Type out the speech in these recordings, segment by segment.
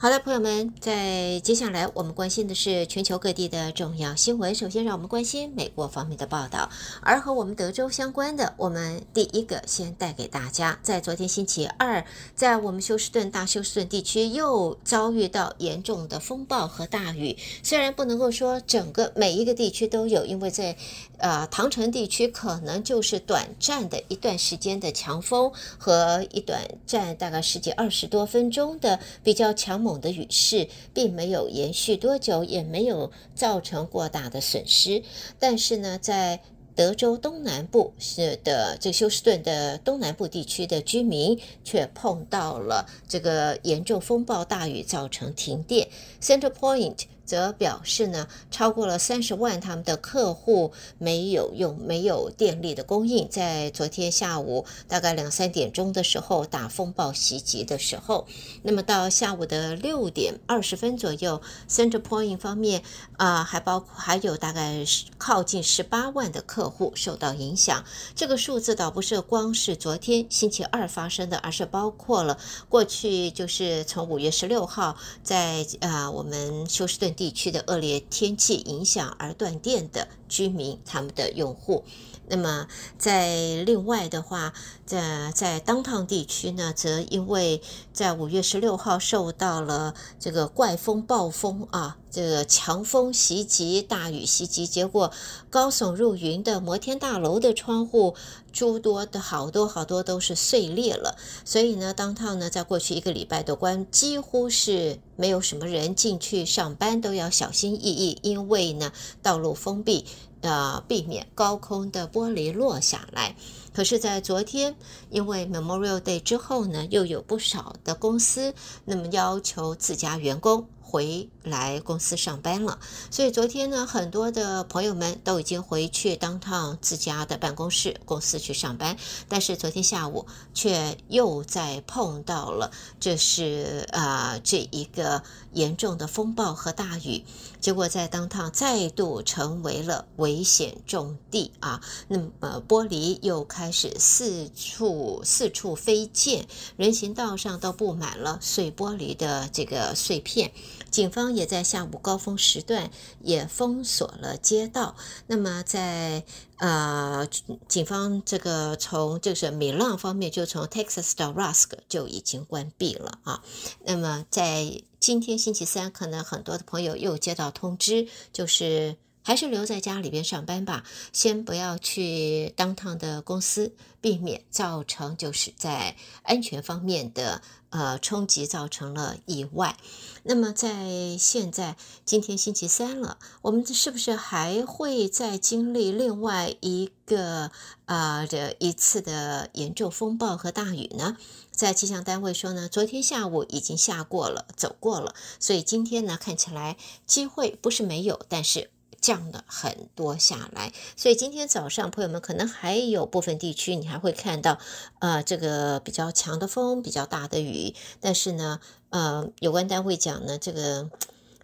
好了，朋友们，在接下来我们关心的是全球各地的重要新闻。首先，让我们关心美国方面的报道，而和我们德州相关的，我们第一个先带给大家。在昨天星期二，在我们休斯顿大休斯顿地区又遭遇到严重的风暴和大雨。虽然不能够说整个每一个地区都有，因为在呃唐城地区可能就是短暂的一段时间的强风和一短暂大概十几二十多分钟的比较强。猛的雨势并没有延续多久，也没有造成过大的损失。但是呢，在德州东南部是的，这休斯顿的东南部地区的居民却碰到了这个严重风暴大雨，造成停电。Center Point。则表示呢，超过了三十万，他们的客户没有用，没有电力的供应。在昨天下午大概两三点钟的时候，大风暴袭击的时候，那么到下午的六点二十分左右，CenterPoint 方面啊，还包括还有大概靠近十八万的客户受到影响。这个数字倒不是光是昨天星期二发生的，而是包括了过去就是从五月十六号在啊我们休斯顿。地区的恶劣天气影响而断电的居民，他们的用户。那么，在另外的话，在在当趟地区呢，则因为在五月十六号受到了这个怪风暴风啊，这个强风袭击、大雨袭击，结果高耸入云的摩天大楼的窗户诸多的好多好多都是碎裂了。所以呢，当趟呢，在过去一个礼拜都关，几乎是没有什么人进去上班，都要小心翼翼，因为呢，道路封闭。呃，避免高空的玻璃落下来。可是，在昨天，因为 Memorial Day 之后呢，又有不少的公司那么要求自家员工。回来公司上班了，所以昨天呢，很多的朋友们都已经回去当趟自家的办公室公司去上班。但是昨天下午却又在碰到了，这是啊，这一个严重的风暴和大雨，结果在当趟再度成为了危险重地啊。那么玻璃又开始四处四处飞溅，人行道上都布满了碎玻璃的这个碎片。警方也在下午高峰时段也封锁了街道。那么，在呃，警方这个从就是米兰方面就从 Texas 到 Rusk 就已经关闭了啊。那么，在今天星期三，可能很多的朋友又接到通知，就是。还是留在家里边上班吧，先不要去当趟的公司，避免造成就是在安全方面的呃冲击，造成了意外。那么在现在今天星期三了，我们是不是还会再经历另外一个啊的一次的严重风暴和大雨呢？在气象单位说呢，昨天下午已经下过了，走过了，所以今天呢看起来机会不是没有，但是。降了很多下来，所以今天早上朋友们可能还有部分地区，你还会看到，呃，这个比较强的风、比较大的雨。但是呢，呃，有关单位讲呢，这个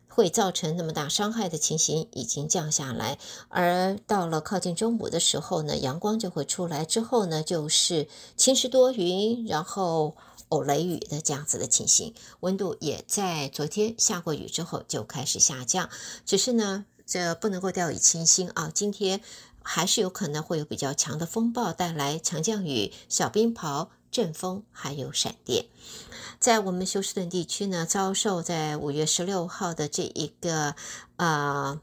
会造成那么大伤害的情形已经降下来。而到了靠近中午的时候呢，阳光就会出来，之后呢，就是晴时多云，然后偶雷雨的这样子的情形。温度也在昨天下过雨之后就开始下降，只是呢。这不能够掉以轻心啊！今天还是有可能会有比较强的风暴带来强降雨、小冰雹、阵风，还有闪电。在我们休斯顿地区呢，遭受在五月十六号的这一个呃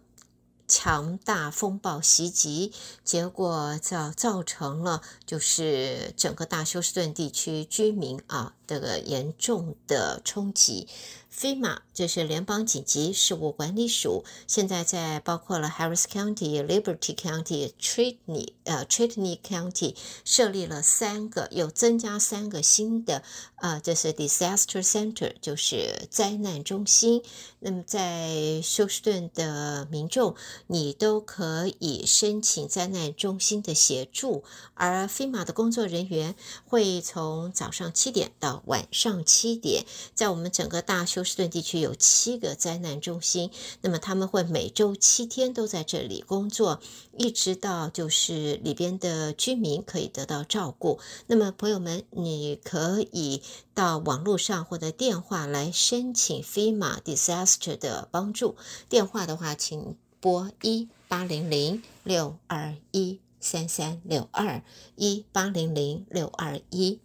强大风暴袭击，结果造造成了就是整个大休斯顿地区居民啊这个严重的冲击。FEMA 就是联邦紧急事务管理署，现在在包括了 Harris County、Liberty County、Trinity 呃 Trinity County 设立了三个，又增加三个新的，呃，就是 Disaster Center，就是灾难中心。那么在休斯顿的民众，你都可以申请灾难中心的协助，而 FEMA 的工作人员会从早上七点到晚上七点，在我们整个大休。波士顿地区有七个灾难中心，那么他们会每周七天都在这里工作，一直到就是里边的居民可以得到照顾。那么朋友们，你可以到网络上或者电话来申请飞马 disaster 的帮助。电话的话，请拨一八零零六二一三三六二一八零零六二一。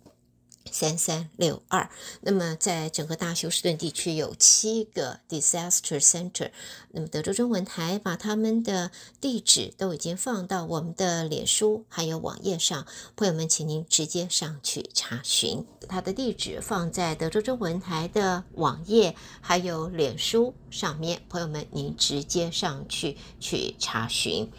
三三六二。那么，在整个大休斯顿地区有七个 disaster center。那么，德州中文台把他们的地址都已经放到我们的脸书还有网页上，朋友们，请您直接上去查询它的地址，放在德州中文台的网页还有脸书上面。朋友们，您直接上去去查询。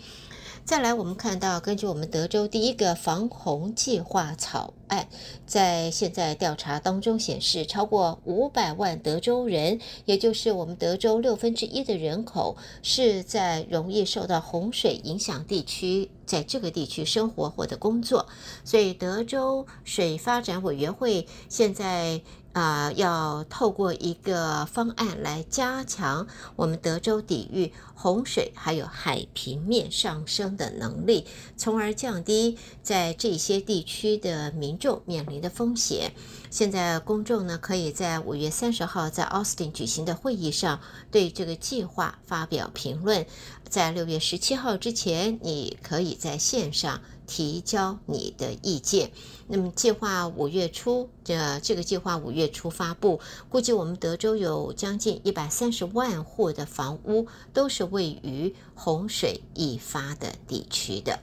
再来，我们看到，根据我们德州第一个防洪计划草案，在现在调查当中显示，超过五百万德州人，也就是我们德州六分之一的人口，是在容易受到洪水影响地区，在这个地区生活或者工作，所以德州水发展委员会现在。啊，要透过一个方案来加强我们德州抵御洪水还有海平面上升的能力，从而降低在这些地区的民众面临的风险。现在公众呢，可以在五月三十号在奥斯汀举行的会议上对这个计划发表评论。在六月十七号之前，你可以在线上。提交你的意见。那么，计划五月初，这这个计划五月初发布，估计我们德州有将近一百三十万户的房屋都是位于洪水易发的地区的。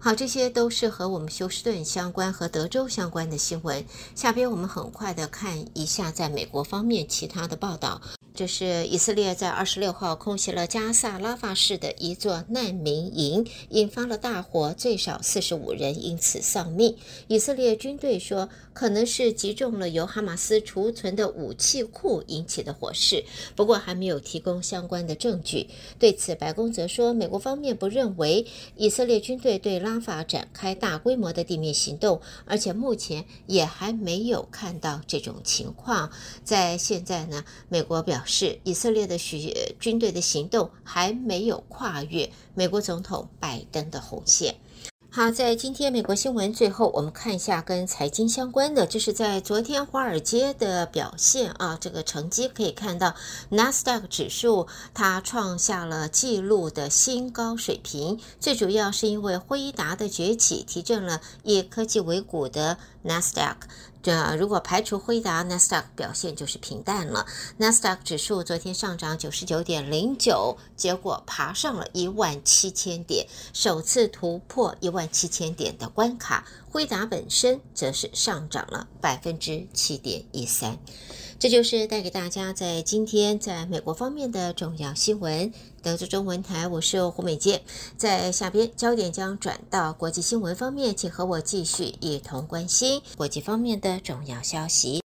好，这些都是和我们休斯顿相关、和德州相关的新闻。下边我们很快的看一下，在美国方面其他的报道。这是以色列在二十六号空袭了加萨拉法市的一座难民营，引发了大火，最少四十五人因此丧命。以色列军队说，可能是集中了由哈马斯储存的武器库引起的火势，不过还没有提供相关的证据。对此，白宫则说，美国方面不认为以色列军队对拉法展开大规模的地面行动，而且目前也还没有看到这种情况。在现在呢，美国表。是以色列的许军队的行动还没有跨越美国总统拜登的红线。好，在今天美国新闻最后，我们看一下跟财经相关的，就是在昨天华尔街的表现啊，这个成绩可以看到，纳斯达克指数它创下了纪录的新高水平，最主要是因为辉达的崛起提振了以科技为股的纳斯达克。这如果排除辉达，纳斯达克表现就是平淡了。纳斯达克指数昨天上涨九十九点零九，结果爬上了一万七千点，首次突破一万七千点的关卡。辉达本身则是上涨了百分之七点一三。这就是带给大家在今天在美国方面的重要新闻。德州中文台，我是胡美剑，在下边，焦点将转到国际新闻方面，请和我继续一同关心国际方面的重要消息。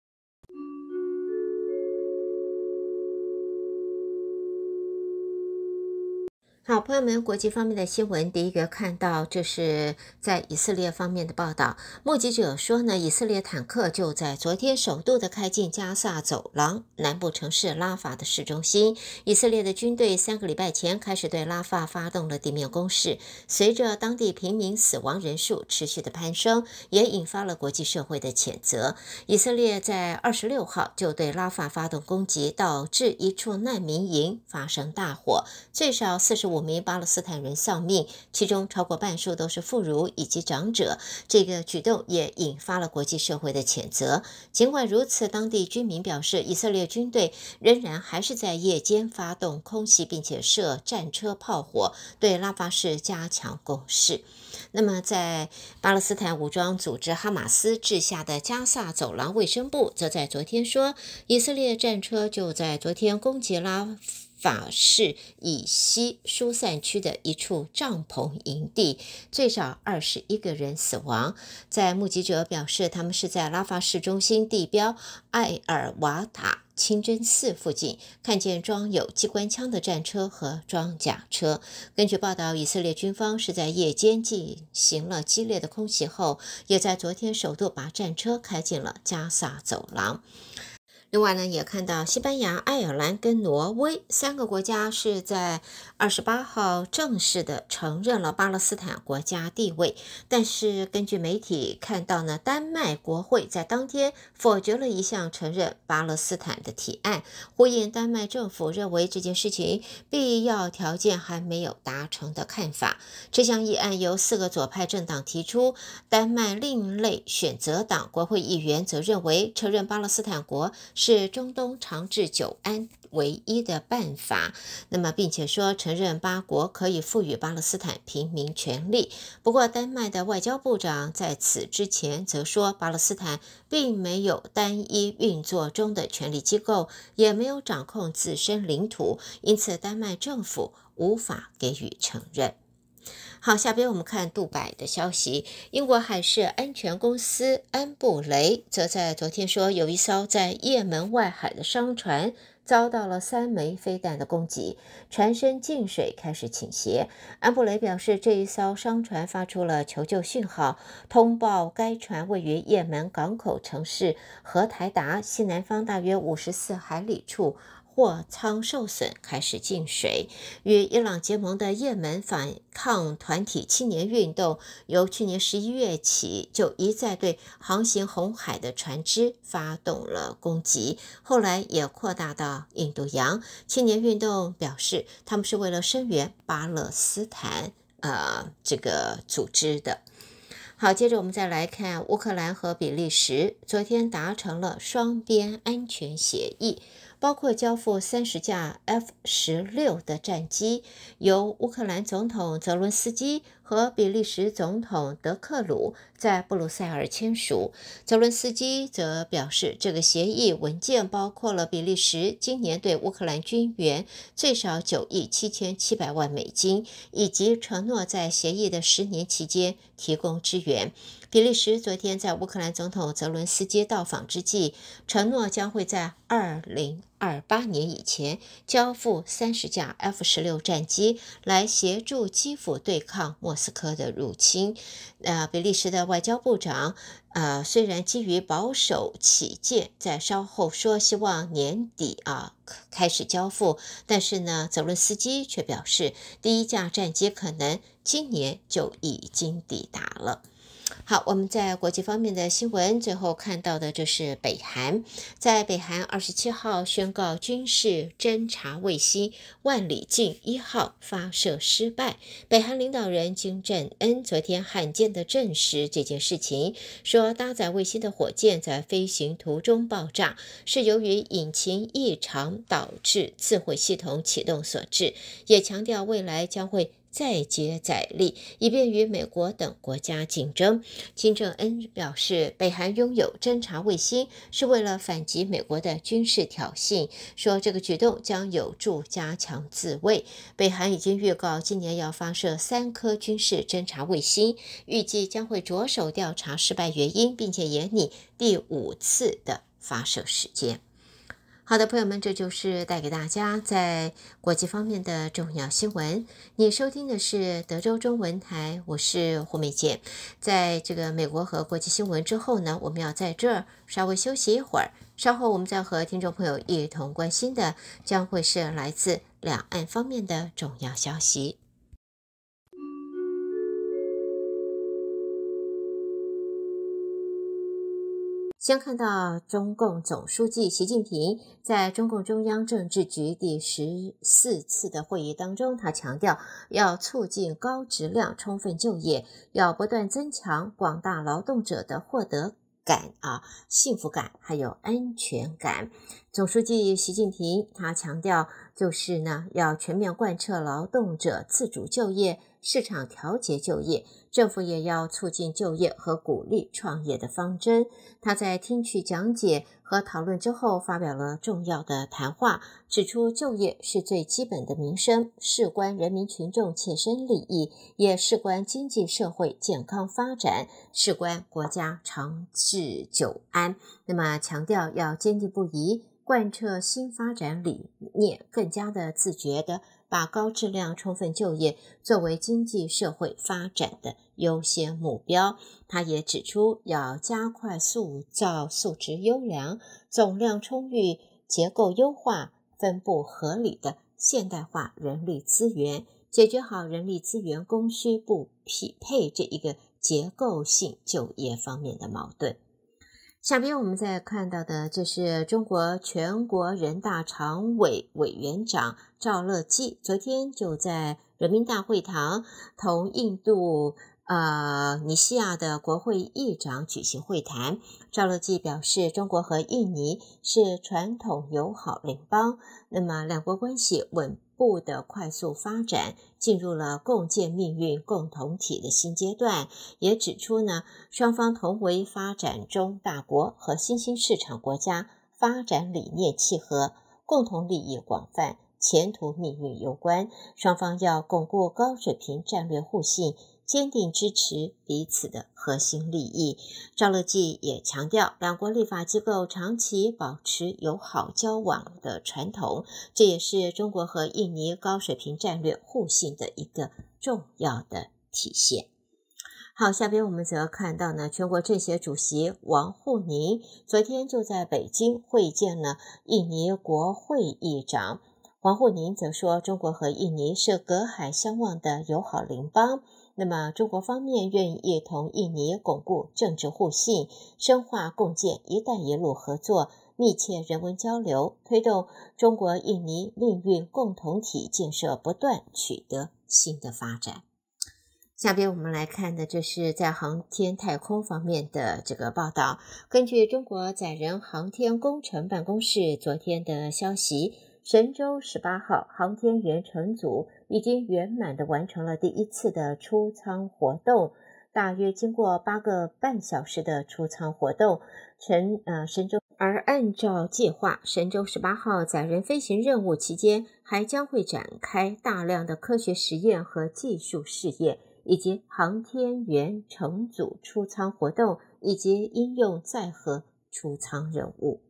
好，朋友们，国际方面的新闻，第一个看到就是在以色列方面的报道。目击者说呢，以色列坦克就在昨天首度的开进加萨走廊，南部城市拉法的市中心？以色列的军队三个礼拜前开始对拉法发动了地面攻势，随着当地平民死亡人数持续的攀升，也引发了国际社会的谴责。以色列在二十六号就对拉法发动攻击，导致一处难民营发生大火，最少四十。五名巴勒斯坦人丧命，其中超过半数都是妇孺以及长者。这个举动也引发了国际社会的谴责。尽管如此，当地居民表示，以色列军队仍然还是在夜间发动空袭，并且设战车炮火对拉法市加强攻势。那么，在巴勒斯坦武装组织哈马斯治下的加萨走廊卫生部则在昨天说，以色列战车就在昨天攻击拉。法式以西疏散区的一处帐篷营地，最少二十一个人死亡。在目击者表示，他们是在拉法市中心地标艾尔瓦塔清真寺附近看见装有机关枪的战车和装甲车。根据报道，以色列军方是在夜间进行了激烈的空袭后，也在昨天首度把战车开进了加萨走廊。另外呢，也看到西班牙、爱尔兰跟挪威三个国家是在二十八号正式的承认了巴勒斯坦国家地位。但是根据媒体看到呢，丹麦国会在当天否决了一项承认巴勒斯坦的提案，呼应丹麦政府认为这件事情必要条件还没有达成的看法。这项议案由四个左派政党提出，丹麦另类选择党国会议员则认为承认巴勒斯坦国。是中东长治久安唯一的办法。那么，并且说承认八国可以赋予巴勒斯坦平民权利。不过，丹麦的外交部长在此之前则说，巴勒斯坦并没有单一运作中的权力机构，也没有掌控自身领土，因此丹麦政府无法给予承认。好，下边我们看杜拜的消息。英国海事安全公司安布雷则在昨天说，有一艘在也门外海的商船遭到了三枚飞弹的攻击，船身进水，开始倾斜。安布雷表示，这一艘商船发出了求救讯号，通报该船位于也门港口城市荷台达西南方大约五十四海里处。货舱受损，开始进水。与伊朗结盟的也门反抗团体青年运动，由去年十一月起就一再对航行红海的船只发动了攻击，后来也扩大到印度洋。青年运动表示，他们是为了声援巴勒斯坦。呃，这个组织的。好，接着我们再来看乌克兰和比利时，昨天达成了双边安全协议。包括交付三十架 F 十六的战机，由乌克兰总统泽伦斯基和比利时总统德克鲁在布鲁塞尔签署。泽伦斯基则表示，这个协议文件包括了比利时今年对乌克兰军援最少九亿七千七百万美金，以及承诺在协议的十年期间提供支援。比利时昨天在乌克兰总统泽伦斯基到访之际，承诺将会在二零。二八年以前交付三十架 F 十六战机来协助基辅对抗莫斯科的入侵。呃，比利时的外交部长，呃，虽然基于保守起见，在稍后说希望年底啊开始交付，但是呢，泽伦斯基却表示，第一架战机可能今年就已经抵达了。好，我们在国际方面的新闻最后看到的就是北韩。在北韩二十七号宣告军事侦察卫星“万里镜一号”发射失败。北韩领导人金正恩昨天罕见的证实这件事情，说搭载卫星的火箭在飞行途中爆炸，是由于引擎异常导致自毁系统启动所致，也强调未来将会。再接再厉，以便与美国等国家竞争。金正恩表示，北韩拥有侦察卫星是为了反击美国的军事挑衅，说这个举动将有助加强自卫。北韩已经预告今年要发射三颗军事侦察卫星，预计将会着手调查失败原因，并且延拟第五次的发射时间。好的，朋友们，这就是带给大家在国际方面的重要新闻。你收听的是德州中文台，我是胡美杰。在这个美国和国际新闻之后呢，我们要在这儿稍微休息一会儿，稍后我们再和听众朋友一同关心的将会是来自两岸方面的重要消息。先看到中共总书记习近平在中共中央政治局第十四次的会议当中，他强调要促进高质量充分就业，要不断增强广大劳动者的获得感啊、幸福感，还有安全感。总书记习近平他强调。就是呢，要全面贯彻劳动者自主就业、市场调节就业、政府也要促进就业和鼓励创业的方针。他在听取讲解和讨论之后，发表了重要的谈话，指出就业是最基本的民生，事关人民群众切身利益，也事关经济社会健康发展，事关国家长治久安。那么，强调要坚定不移。贯彻新发展理念，更加的自觉的把高质量充分就业作为经济社会发展的优先目标。他也指出，要加快塑造素质优良、总量充裕、结构优化、分布合理的现代化人力资源，解决好人力资源供需不匹配这一个结构性就业方面的矛盾。下面我们再看到的，这是中国全国人大常委委员长赵乐际，昨天就在人民大会堂同印度呃尼西亚的国会议长举行会谈。赵乐际表示，中国和印尼是传统友好邻邦，那么两国关系稳。的快速发展进入了共建命运共同体的新阶段，也指出呢，双方同为发展中大国和新兴市场国家，发展理念契合，共同利益广泛，前途命运攸关，双方要巩固高水平战略互信。坚定支持彼此的核心利益。赵乐际也强调，两国立法机构长期保持友好交往的传统，这也是中国和印尼高水平战略互信的一个重要的体现。好，下边我们则看到呢，全国政协主席王沪宁昨天就在北京会见了印尼国会议长。王沪宁则说：“中国和印尼是隔海相望的友好邻邦。”那么，中国方面愿意同印尼巩固政治互信，深化共建“一带一路”合作，密切人文交流，推动中国印尼命运共同体建设不断取得新的发展。下边我们来看的，这是在航天太空方面的这个报道。根据中国载人航天工程办公室昨天的消息，神舟十八号航天员乘组。已经圆满的完成了第一次的出舱活动，大约经过八个半小时的出舱活动，神呃神舟。而按照计划，神舟十八号载人飞行任务期间还将会展开大量的科学实验和技术试验，以及航天员乘组出舱活动以及应用载荷出舱任务。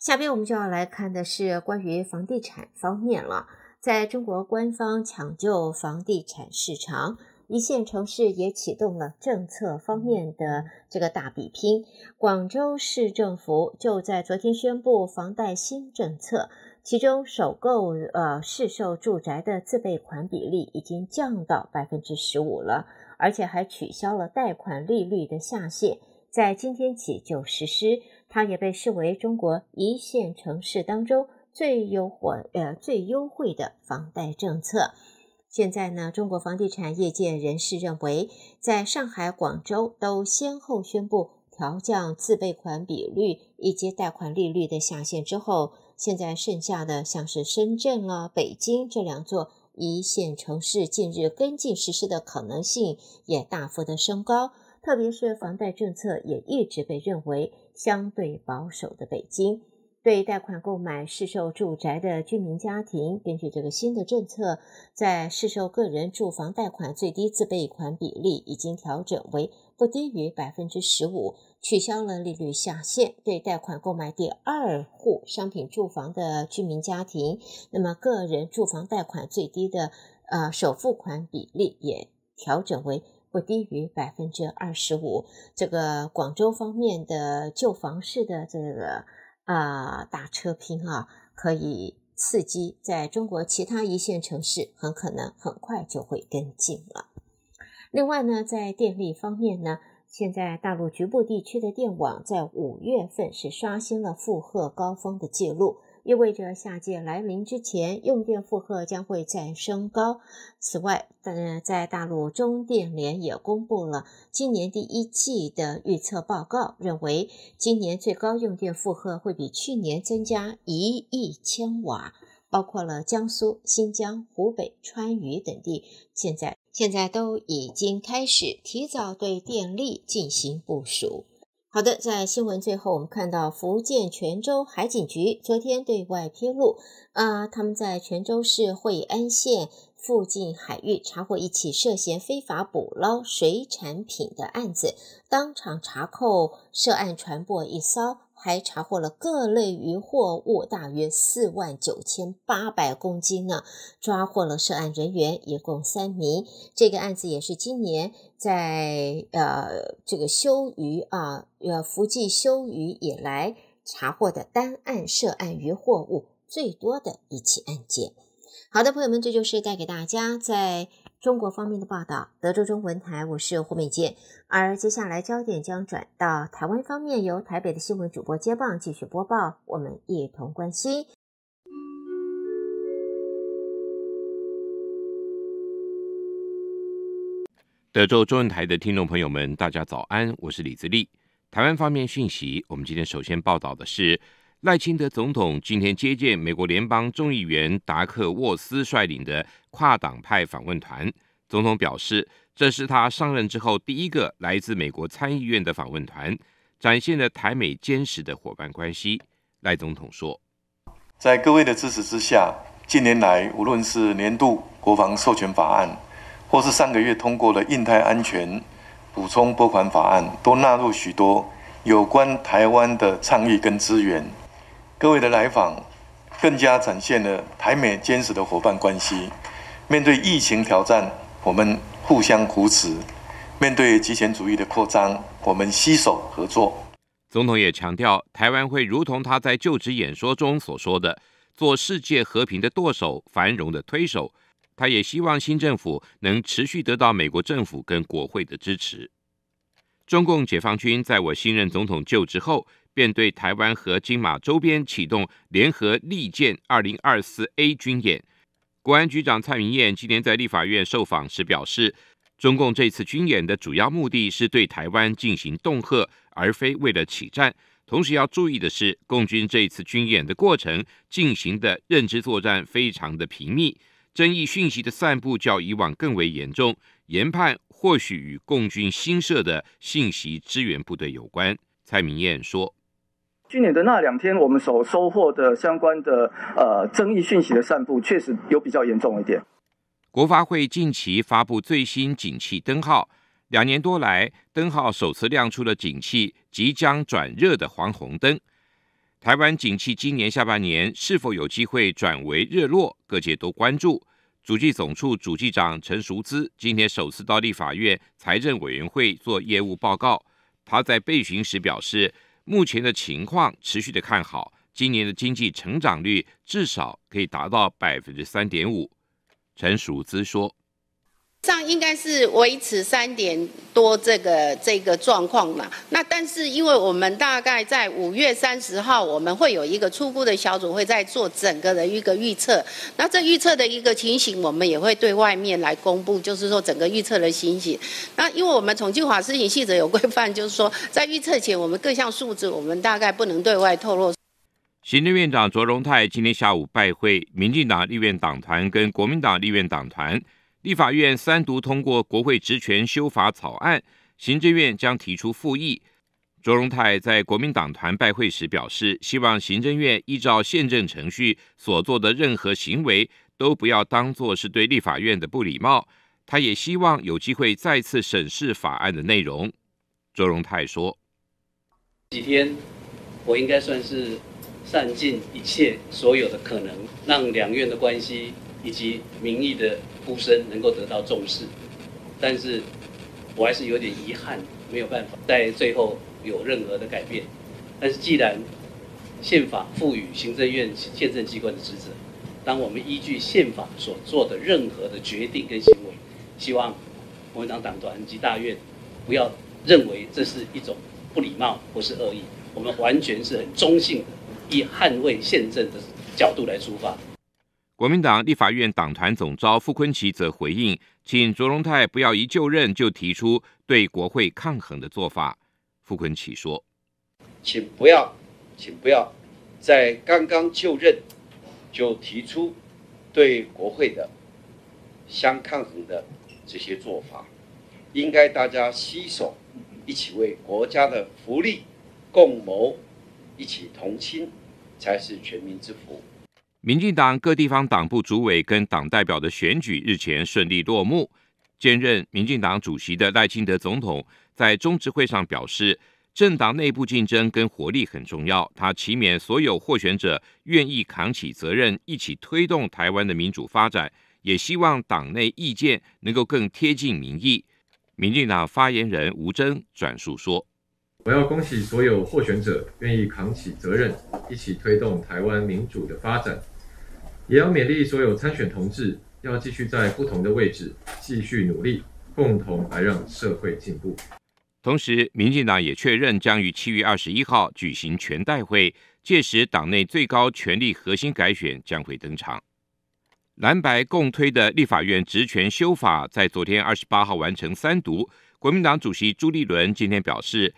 下边我们就要来看的是关于房地产方面了。在中国官方抢救房地产市场，一线城市也启动了政策方面的这个大比拼。广州市政府就在昨天宣布房贷新政策，其中首购呃市售住宅的自备款比例已经降到百分之十五了，而且还取消了贷款利率的下限，在今天起就实施。它也被视为中国一线城市当中。最优惠呃最优惠的房贷政策。现在呢，中国房地产业界人士认为，在上海、广州都先后宣布调降自备款比率以及贷款利率的下限之后，现在剩下的像是深圳啊、北京这两座一线城市，近日跟进实施的可能性也大幅的升高。特别是房贷政策也一直被认为相对保守的北京。对贷款购买市售住宅的居民家庭，根据这个新的政策，在市售个人住房贷款最低自备款比例已经调整为不低于百分之十五，取消了利率下限。对贷款购买第二户商品住房的居民家庭，那么个人住房贷款最低的呃首付款比例也调整为不低于百分之二十五。这个广州方面的旧房市的这个。啊，打车拼啊，可以刺激在中国其他一线城市，很可能很快就会跟进了。另外呢，在电力方面呢，现在大陆局部地区的电网在五月份是刷新了负荷高峰的记录。意味着夏季来临之前，用电负荷将会再升高。此外，在在大陆中电联也公布了今年第一季的预测报告，认为今年最高用电负荷会比去年增加一亿千瓦，包括了江苏、新疆、湖北、川渝等地。现在现在都已经开始提早对电力进行部署。好的，在新闻最后，我们看到福建泉州海警局昨天对外披露，啊，他们在泉州市惠安县附近海域查获一起涉嫌非法捕捞水产品的案子，当场查扣涉案船舶一艘。还查获了各类鱼货物大约四万九千八百公斤呢，抓获了涉案人员一共三名。这个案子也是今年在呃这个修渔啊呃伏季修渔以来查获的单案涉案鱼货物最多的一起案件。好的，朋友们，这就是带给大家在。中国方面的报道，德州中文台，我是胡美杰。而接下来焦点将转到台湾方面，由台北的新闻主播接棒继续播报，我们一同关心。德州中文台的听众朋友们，大家早安，我是李自立。台湾方面讯息，我们今天首先报道的是。赖清德总统今天接见美国联邦众议员达克沃斯率领的跨党派访问团。总统表示，这是他上任之后第一个来自美国参议院的访问团，展现了台美坚实的伙伴关系。赖总统说，在各位的支持之下，近年来无论是年度国防授权法案，或是上个月通过的印太安全补充拨款法案，都纳入许多有关台湾的倡议跟资源。各位的来访，更加展现了台美坚实的伙伴关系。面对疫情挑战，我们互相扶持；面对极权主义的扩张，我们携手合作。总统也强调，台湾会如同他在就职演说中所说的，做世界和平的舵手、繁荣的推手。他也希望新政府能持续得到美国政府跟国会的支持。中共解放军在我新任总统就职后。便对台湾和金马周边启动联合利剑二零二四 A 军演。国安局长蔡明燕今天在立法院受访时表示，中共这次军演的主要目的是对台湾进行恫吓，而非为了起战。同时要注意的是，共军这次军演的过程进行的认知作战非常的频密，争议讯息的散布较以往更为严重。研判或许与共军新设的信息支援部队有关。蔡明燕说。去年的那两天，我们所收获的相关的呃争议讯息的散布，确实有比较严重一点。国发会近期发布最新景气灯号，两年多来灯号首次亮出了景气即将转热的黄红灯。台湾景气今年下半年是否有机会转为热络，各界都关注。主计总处主计长陈淑资今天首次到立法院财政委员会做业务报告，他在被询时表示。目前的情况持续的看好，今年的经济成长率至少可以达到百分之三点五，陈曙姿说。上应该是维持三点多这个这个状况嘛？那但是因为我们大概在五月三十号，我们会有一个初步的小组会在做整个的一个预测。那这预测的一个情形，我们也会对外面来公布，就是说整个预测的情形。那因为我们从《中华事情细则》有规范，就是说在预测前，我们各项数字我们大概不能对外透露。行政院长卓荣泰今天下午拜会民进党立院党团跟国民党立院党团。立法院三读通过国会职权修法草案，行政院将提出复议。卓荣泰在国民党团拜会时表示，希望行政院依照宪政程序所做的任何行为，都不要当作是对立法院的不礼貌。他也希望有机会再次审视法案的内容。卓荣泰说：“几天，我应该算是善尽一切所有的可能，让两院的关系。”以及民意的呼声能够得到重视，但是我还是有点遗憾，没有办法在最后有任何的改变。但是既然宪法赋予行政院宪政机关的职责，当我们依据宪法所做的任何的决定跟行为，希望国民党党团及大院不要认为这是一种不礼貌或是恶意，我们完全是很中性的，以捍卫宪政的角度来出发。国民党立法院党团总召傅昆萁则回应，请卓荣泰不要一就任就提出对国会抗衡的做法。傅昆萁说：“请不要，请不要在刚刚就任就提出对国会的相抗衡的这些做法，应该大家携手一起为国家的福利共谋，一起同心，才是全民之福。”民进党各地方党部主委跟党代表的选举日前顺利落幕。兼任民进党主席的赖清德总统在中执会上表示，政党内部竞争跟活力很重要。他期勉所有获选者愿意扛起责任，一起推动台湾的民主发展，也希望党内意见能够更贴近民意。民进党发言人吴增转述说：“我要恭喜所有获选者愿意扛起责任，一起推动台湾民主的发展。”也要勉励所有参选同志，要继续在不同的位置继续努力，共同来让社会进步。同时，民进党也确认将于七月二十一号举行全代会，届时党内最高权力核心改选将会登场。蓝白共推的立法院职权修法在昨天二十八号完成三读。国民党主席朱立伦今天表示，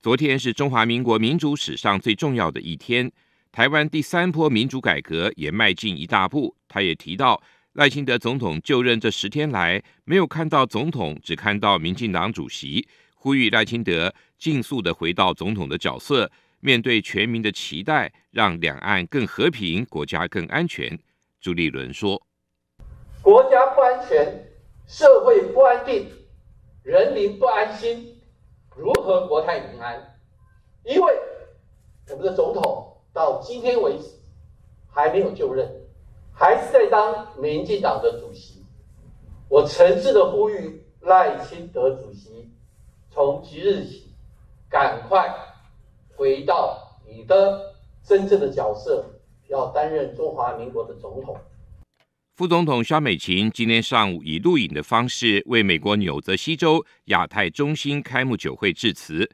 昨天是中华民国民主史上最重要的一天。台湾第三波民主改革也迈进一大步。他也提到赖清德总统就任这十天来，没有看到总统，只看到民进党主席呼吁赖清德尽速的回到总统的角色，面对全民的期待，让两岸更和平，国家更安全。朱立伦说：国家不安全，社会不安定，人民不安心，如何国泰民安？因为我们的总统。到今天为止，还没有就任，还是在当民进党的主席。我诚挚的呼吁赖清德主席，从即日起，赶快回到你的真正的角色，要担任中华民国的总统。副总统肖美琴今天上午以录影的方式，为美国纽泽西州亚太中心开幕酒会致辞。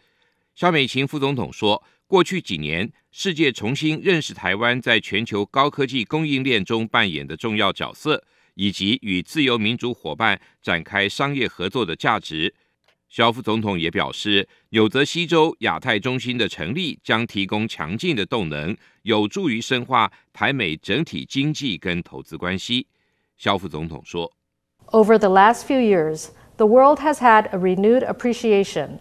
肖美琴副总统说。过去几年，世界重新认识台湾在全球高科技供应链中扮演的重要角色，以及与自由民主伙伴展开商业合作的价值。肖副总统也表示，纽泽西州亚太中心的成立将提供强劲的动能，有助于深化台美整体经济跟投资关系。肖副总统说：“Over the last few years, the world has had a renewed appreciation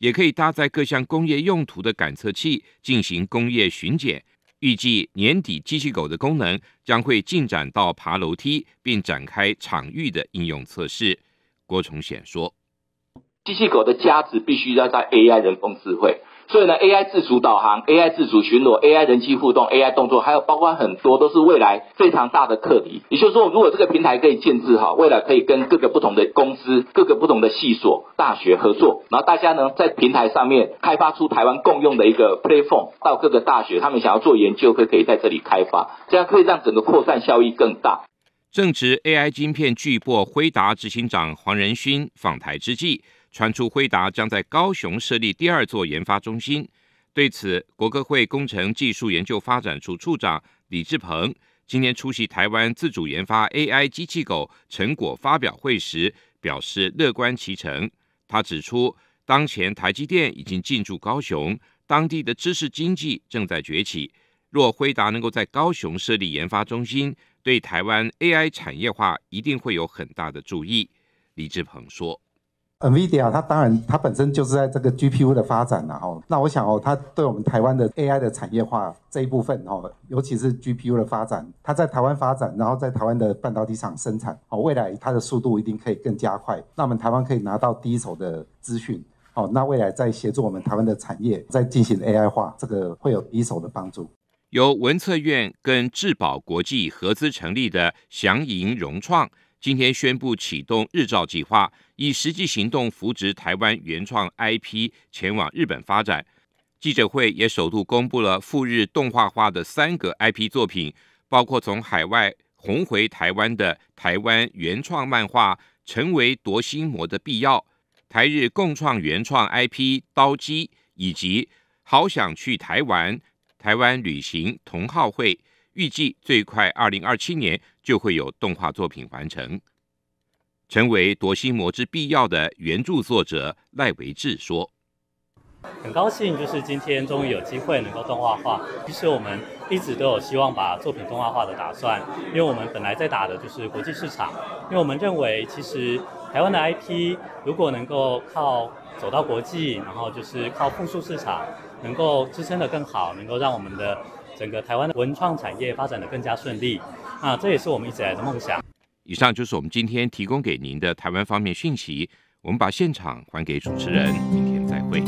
也可以搭载各项工业用途的感测器进行工业巡检，预计年底机器狗的功能将会进展到爬楼梯，并展开场域的应用测试。郭崇显说：“机器狗的价值必须要在 AI 人工智慧。”所以呢，AI 自主导航、AI 自主巡逻、AI 人机互动、AI 动作，还有包括很多都是未来非常大的课题。也就是说，如果这个平台可以建置哈，未来可以跟各个不同的公司、各个不同的系所、大学合作，然后大家呢在平台上面开发出台湾共用的一个 platform，到各个大学他们想要做研究，可可以在这里开发，这样可以让整个扩散效益更大。正值 AI 晶片巨擘辉达执行长黄仁勋访台之际。传出辉达将在高雄设立第二座研发中心。对此，国科会工程技术研究发展处处长李志鹏今天出席台湾自主研发 AI 机器狗成果发表会时表示乐观其成。他指出，当前台积电已经进驻高雄，当地的知识经济正在崛起。若辉达能够在高雄设立研发中心，对台湾 AI 产业化一定会有很大的助益。李志鹏说。NVIDIA 它当然，它本身就是在这个 GPU 的发展呐，后那我想哦，它对我们台湾的 AI 的产业化这一部分，哦，尤其是 GPU 的发展，它在台湾发展，然后在台湾的半导体厂生产，哦，未来它的速度一定可以更加快。那我们台湾可以拿到第一手的资讯，哦，那未来在协助我们台湾的产业在进行 AI 化，这个会有第一手的帮助。由文策院跟智宝国际合资成立的祥银融创。今天宣布启动“日照计划”，以实际行动扶植台湾原创 IP 前往日本发展。记者会也首度公布了赴日动画化的三个 IP 作品，包括从海外红回台湾的台湾原创漫画《成为夺心魔的必要》、台日共创原创 IP《刀姬》，以及《好想去台湾》。台湾旅行同好会。预计最快二零二七年就会有动画作品完成，成为夺心魔之必要的原著作者赖维志说：“很高兴，就是今天终于有机会能够动画化。其实我们一直都有希望把作品动画化的打算，因为我们本来在打的就是国际市场，因为我们认为其实台湾的 IP 如果能够靠走到国际，然后就是靠复数市场，能够支撑的更好，能够让我们的。”整个台湾的文创产业发展的更加顺利，啊，这也是我们一直以来的梦想。以上就是我们今天提供给您的台湾方面讯息。我们把现场还给主持人，明天再会。